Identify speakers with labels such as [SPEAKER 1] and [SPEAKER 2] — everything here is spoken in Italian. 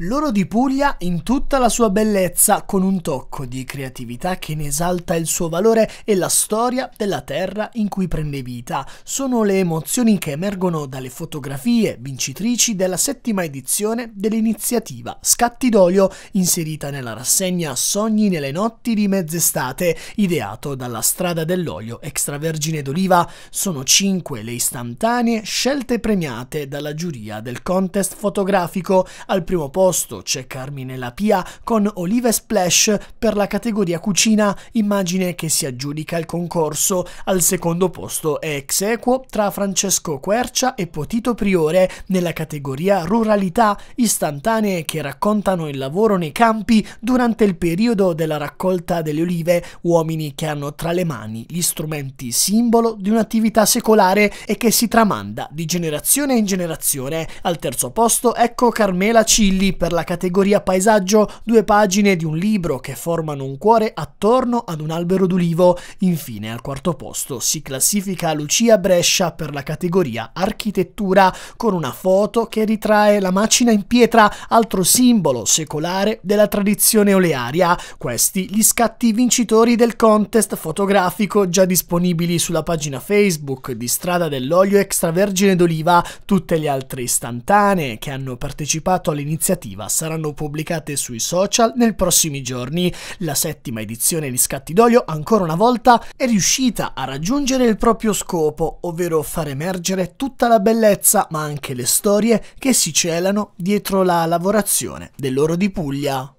[SPEAKER 1] L'oro di Puglia in tutta la sua bellezza, con un tocco di creatività che ne esalta il suo valore e la storia della terra in cui prende vita. Sono le emozioni che emergono dalle fotografie vincitrici della settima edizione dell'iniziativa Scatti d'olio, inserita nella rassegna Sogni nelle notti di mezz'estate, ideato dalla Strada dell'Olio Extravergine d'Oliva. Sono cinque le istantanee scelte e premiate dalla giuria del contest fotografico. Al primo posto posto c'è Carmine La Pia con Olive Splash per la categoria cucina, immagine che si aggiudica il concorso. Al secondo posto è ex equo tra Francesco Quercia e Potito Priore nella categoria ruralità istantanee che raccontano il lavoro nei campi durante il periodo della raccolta delle olive, uomini che hanno tra le mani gli strumenti simbolo di un'attività secolare e che si tramanda di generazione in generazione. Al terzo posto ecco Carmela Cilli per la categoria paesaggio due pagine di un libro che formano un cuore attorno ad un albero d'ulivo. Infine, al quarto posto, si classifica Lucia Brescia per la categoria architettura con una foto che ritrae la macina in pietra, altro simbolo secolare della tradizione olearia. Questi gli scatti vincitori del contest fotografico già disponibili sulla pagina Facebook di Strada dell'Olio Extravergine d'Oliva, tutte le altre istantanee che hanno partecipato all'iniziativa narrativa saranno pubblicate sui social nei prossimi giorni. La settima edizione di Scatti d'Olio, ancora una volta, è riuscita a raggiungere il proprio scopo, ovvero far emergere tutta la bellezza, ma anche le storie che si celano dietro la lavorazione dell'oro di Puglia.